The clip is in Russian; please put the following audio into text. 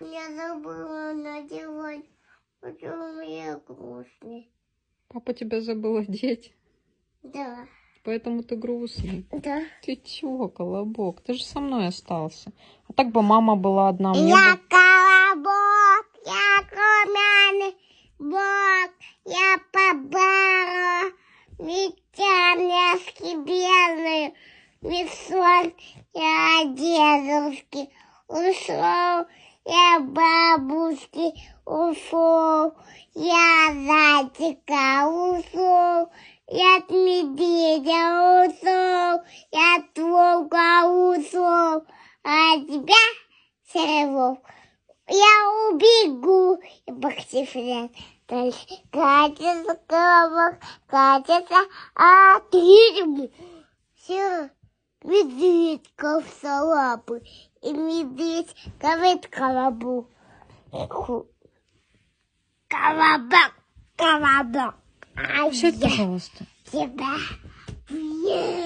Я забыла надевать, потому я грустный. Папа тебя забыл одеть? Да. Поэтому ты грустный? Да. Ты чего, Колобок? Ты же со мной остался. А так бы мама была одна. я бы... Колобок, я Кумяный бок, я Побара, Витянецкий белый, Весон, я Одесовский, ушел я бабушки ушел, я зайчика ушел, я от медведя ушел, я от волка ушел, а от тебя, серый волк, я убегу. И Бахтифрен катится, колобок катится, а ты... Все медведь ковса лапы, и медведь ковет колобу. Колобок, колобок. А Все это, пожалуйста. тебя